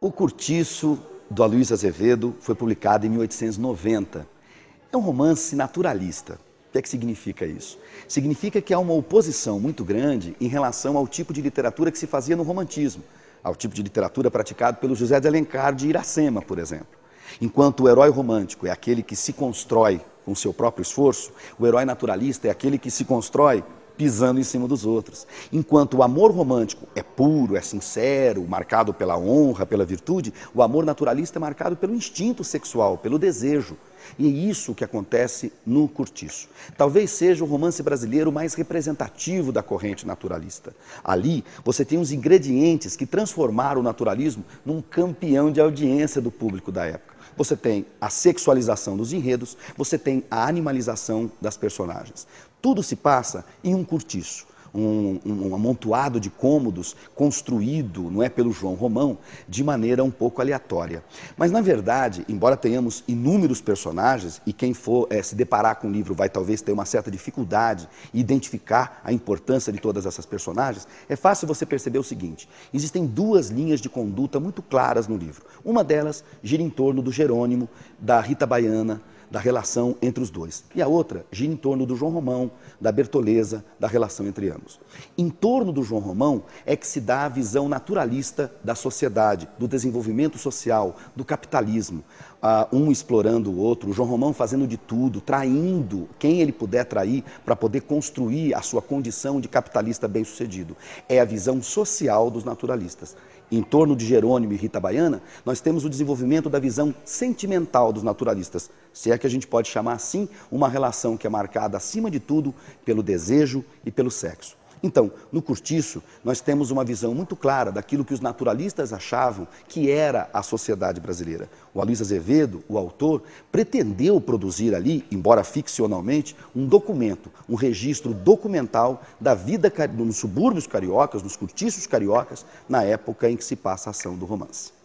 O Curtiço, do Aloysio Azevedo, foi publicado em 1890. É um romance naturalista. O que é que significa isso? Significa que há uma oposição muito grande em relação ao tipo de literatura que se fazia no romantismo, ao tipo de literatura praticado pelo José de Alencar de Iracema, por exemplo. Enquanto o herói romântico é aquele que se constrói com seu próprio esforço, o herói naturalista é aquele que se constrói pisando em cima dos outros. Enquanto o amor romântico é puro, é sincero, marcado pela honra, pela virtude, o amor naturalista é marcado pelo instinto sexual, pelo desejo. E é isso que acontece no Curtiço. Talvez seja o romance brasileiro mais representativo da corrente naturalista. Ali, você tem os ingredientes que transformaram o naturalismo num campeão de audiência do público da época você tem a sexualização dos enredos, você tem a animalização das personagens. Tudo se passa em um cortiço, um, um, um, amontoado de cômodos construído, não é pelo João Romão, de maneira um pouco aleatória. Mas na verdade, embora tenhamos inúmeros personagens e quem for é, se deparar com o livro vai talvez ter uma certa dificuldade em identificar a importância de todas essas personagens, é fácil você perceber o seguinte: existem duas linhas de conduta muito claras no livro. Uma delas gira em torno do Jerônimo, da Rita Baiana, da relação entre os dois. E a outra gira em torno do João Romão, da Bertoleza, da relação entre ambos. Em torno do João Romão é que se dá a visão naturalista da sociedade, do desenvolvimento social, do capitalismo. Uh, um explorando o outro, o João Romão fazendo de tudo, traindo quem ele puder trair para poder construir a sua condição de capitalista bem-sucedido. É a visão social dos naturalistas em torno de Jerônimo e Rita Baiana, nós temos o desenvolvimento da visão sentimental dos naturalistas, se é que a gente pode chamar assim uma relação que é marcada, acima de tudo, pelo desejo e pelo sexo. Então, no Curtiço, nós temos uma visão muito clara daquilo que os naturalistas achavam que era a sociedade brasileira. O Aloysio Azevedo, o autor, pretendeu produzir ali, embora ficcionalmente, um documento, um registro documental da vida nos subúrbios cariocas, nos curtiços cariocas, na época em que se passa a ação do romance.